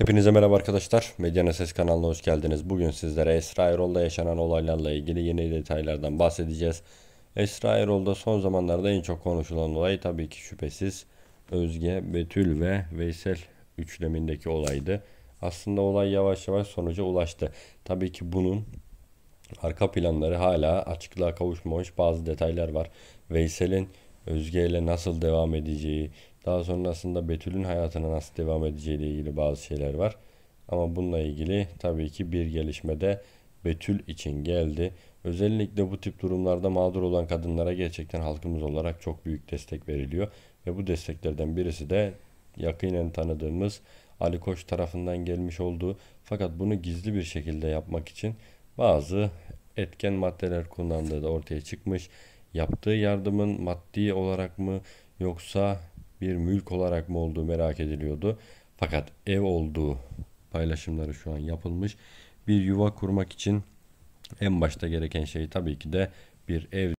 Hepinize merhaba arkadaşlar. Medyana Ses kanalına hoş geldiniz. Bugün sizlere Esra Erol'da yaşanan olaylarla ilgili yeni detaylardan bahsedeceğiz. Esra Erol'da son zamanlarda en çok konuşulan olay tabii ki şüphesiz Özge, Betül ve Veysel üçlemindeki olaydı. Aslında olay yavaş yavaş sonuca ulaştı. Tabii ki bunun arka planları hala açıklığa kavuşmamış bazı detaylar var. Veysel'in Özge ile nasıl devam edeceği, daha sonrasında Betül'ün hayatına nasıl devam edeceği ile ilgili bazı şeyler var. Ama bununla ilgili tabii ki bir gelişme de Betül için geldi. Özellikle bu tip durumlarda mağdur olan kadınlara gerçekten halkımız olarak çok büyük destek veriliyor. Ve bu desteklerden birisi de yakinen tanıdığımız Ali Koç tarafından gelmiş olduğu fakat bunu gizli bir şekilde yapmak için bazı etken maddeler kullandığı da ortaya çıkmış yaptığı yardımın maddi olarak mı yoksa bir mülk olarak mı olduğu merak ediliyordu. Fakat ev olduğu paylaşımları şu an yapılmış. Bir yuva kurmak için en başta gereken şey tabii ki de bir ev.